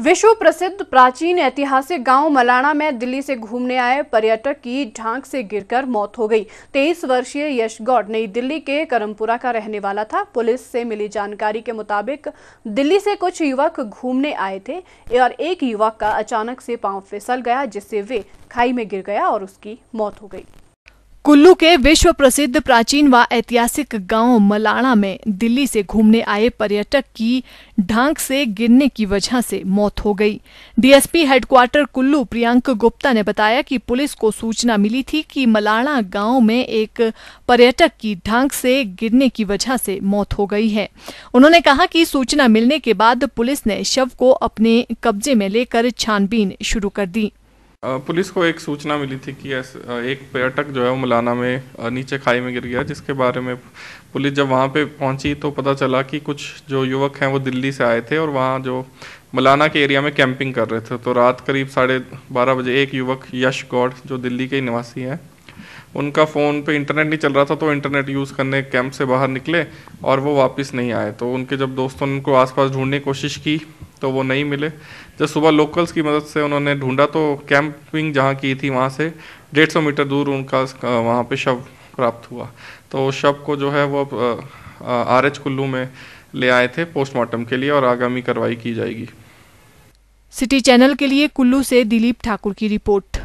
विश्व प्रसिद्ध प्राचीन ऐतिहासिक गांव मलाना में दिल्ली से घूमने आए पर्यटक की ढांक से गिरकर मौत हो गई तेईस वर्षीय यश गौड नई दिल्ली के करमपुरा का रहने वाला था पुलिस से मिली जानकारी के मुताबिक दिल्ली से कुछ युवक घूमने आए थे और एक युवक का अचानक से पांव फिसल गया जिससे वे खाई में गिर गया और उसकी मौत हो गई कुल्लू के विश्व प्रसिद्ध प्राचीन व ऐतिहासिक गांव मलाणा में दिल्ली से घूमने आए पर्यटक की ढांक से गिरने की वजह से मौत हो गई डीएसपी हेडक्वार्टर कुल्लू प्रियंक गुप्ता ने बताया कि पुलिस को सूचना मिली थी कि मलाणा गांव में एक पर्यटक की ढांक से गिरने की वजह से मौत हो गई है उन्होंने कहा कि सूचना मिलने के बाद पुलिस ने शव को अपने कब्जे में लेकर छानबीन शुरू कर दी पुलिस को एक सूचना मिली थी कि एक पर्यटक जो है वो मलाना में नीचे खाई में गिर गया जिसके बारे में पुलिस जब वहाँ पे पहुँची तो पता चला कि कुछ जो युवक हैं वो दिल्ली से आए थे और वहाँ जो मलाना के एरिया में कैंपिंग कर रहे थे तो रात करीब साढ़े बारह बजे एक युवक यश गौड जो दिल्ली के निवासी हैं उनका फ़ोन पे इंटरनेट नहीं चल रहा था तो इंटरनेट यूज़ करने कैंप से बाहर निकले और वो वापस नहीं आए तो उनके जब दोस्तों ने उनको आसपास ढूंढने की कोशिश की तो वो नहीं मिले जब सुबह लोकल्स की मदद से उन्होंने ढूंढा तो कैंपिंग जहाँ की थी वहाँ से डेढ़ सौ मीटर दूर उनका वहाँ पे शव प्राप्त हुआ तो शव को जो है वो आर एच कुल्लू में ले आए थे पोस्टमार्टम के लिए और आगामी कार्रवाई की जाएगी सिटी चैनल के लिए कुल्लू से दिलीप ठाकुर की रिपोर्ट